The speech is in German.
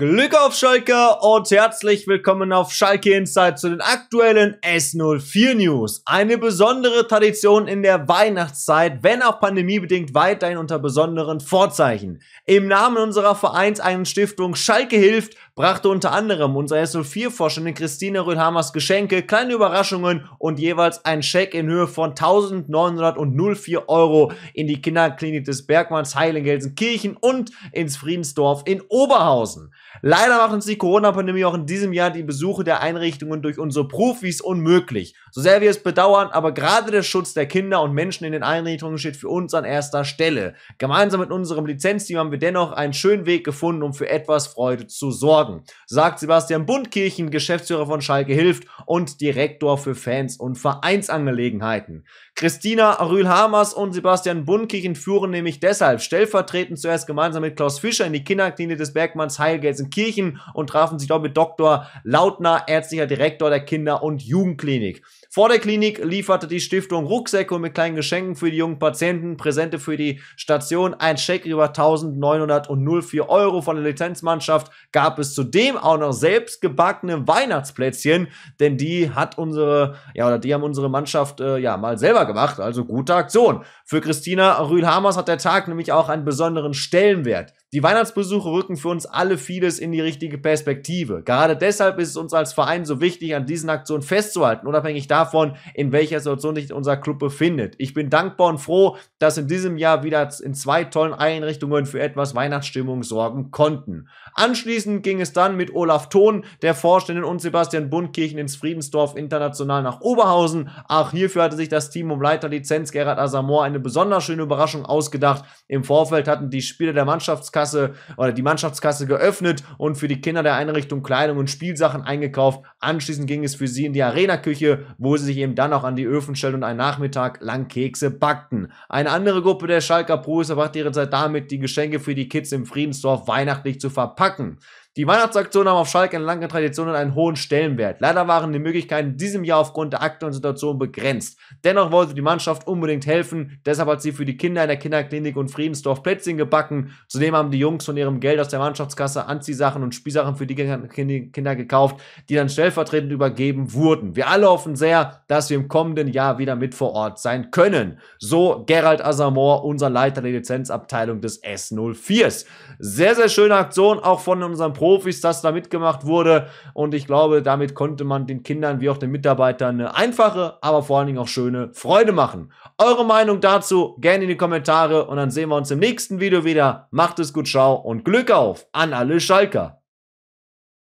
Glück auf Schalke und herzlich willkommen auf Schalke Insight zu den aktuellen S04 News. Eine besondere Tradition in der Weihnachtszeit, wenn auch pandemiebedingt weiterhin unter besonderen Vorzeichen. Im Namen unserer Vereinseigenen Stiftung Schalke hilft brachte unter anderem unsere S04-Forscherin Christine Röhlhamers Geschenke, kleine Überraschungen und jeweils ein Scheck in Höhe von 1904 Euro in die Kinderklinik des Bergmanns Heiligen Gelsenkirchen und ins Friedensdorf in Oberhausen. Leider macht uns die Corona-Pandemie auch in diesem Jahr die Besuche der Einrichtungen durch unsere Profis unmöglich. So sehr wir es bedauern, aber gerade der Schutz der Kinder und Menschen in den Einrichtungen steht für uns an erster Stelle. Gemeinsam mit unserem Lizenzteam haben wir dennoch einen schönen Weg gefunden, um für etwas Freude zu sorgen, sagt Sebastian Bundkirchen, Geschäftsführer von Schalke Hilft und Direktor für Fans und Vereinsangelegenheiten. Christina Rühl-Hamers und Sebastian Bundkirchen führen nämlich deshalb stellvertretend zuerst gemeinsam mit Klaus Fischer in die Kinderklinik des Bergmanns Heilgeld Gelsenkirchen und trafen sich dort mit Dr. Lautner, ärztlicher Direktor der Kinder- und Jugendklinik. Vor der Klinik lieferte die Stiftung Rucksäcke mit kleinen Geschenken für die jungen Patienten, Präsente für die Station, ein Scheck über 1904 Euro von der Lizenzmannschaft gab es zudem auch noch selbstgebackene Weihnachtsplätzchen, denn die hat unsere, ja, oder die haben unsere Mannschaft äh, ja mal selber gemacht, also gute Aktion. Für Christina Rühl-Hamers hat der Tag nämlich auch einen besonderen Stellenwert. Die Weihnachtsbesuche rücken für uns alle vieles in die richtige Perspektive. Gerade deshalb ist es uns als Verein so wichtig, an diesen Aktionen festzuhalten, unabhängig davon, in welcher Situation sich unser Club befindet. Ich bin dankbar und froh, dass in diesem Jahr wieder in zwei tollen Einrichtungen für etwas Weihnachtsstimmung sorgen konnten. Anschließend ging es dann mit Olaf Thon, der Vorständin und Sebastian Bundkirchen ins Friedensdorf international nach Oberhausen. Auch hierfür hatte sich das Team um Leiterlizenz Gerhard Asamor eine besonders schöne Überraschung ausgedacht. Im Vorfeld hatten die Spieler der Mannschaftskampf Mannschaftskasse oder die Mannschaftskasse geöffnet und für die Kinder der Einrichtung Kleidung und Spielsachen eingekauft. Anschließend ging es für sie in die Arena-Küche, wo sie sich eben dann auch an die Öfen stellten und einen Nachmittag lang Kekse backten. Eine andere Gruppe der Schalker Pros erwachte ihre Zeit damit, die Geschenke für die Kids im Friedensdorf weihnachtlich zu verpacken. Die Weihnachtsaktionen haben auf Schalke eine lange Tradition und einen hohen Stellenwert. Leider waren die Möglichkeiten in diesem Jahr aufgrund der aktuellen Situation begrenzt. Dennoch wollte die Mannschaft unbedingt helfen, deshalb hat sie für die Kinder in der Kinderklinik und Friedensdorf Plätzchen gebacken. Zudem haben die Jungs von ihrem Geld aus der Mannschaftskasse Anziehsachen und Spielsachen für die Kinder gekauft, die dann stellvertretend übergeben wurden. Wir alle hoffen sehr, dass wir im kommenden Jahr wieder mit vor Ort sein können. So Gerald Asamor, unser Leiter der Lizenzabteilung des s 04 Sehr, sehr schöne Aktion, auch von unserem Profis, dass da mitgemacht wurde. Und ich glaube, damit konnte man den Kindern wie auch den Mitarbeitern eine einfache, aber vor allen Dingen auch schöne Freude machen. Eure Meinung dazu gerne in die Kommentare und dann sehen wir uns im nächsten Video wieder. Macht es gut, ciao und Glück auf an alle Schalker.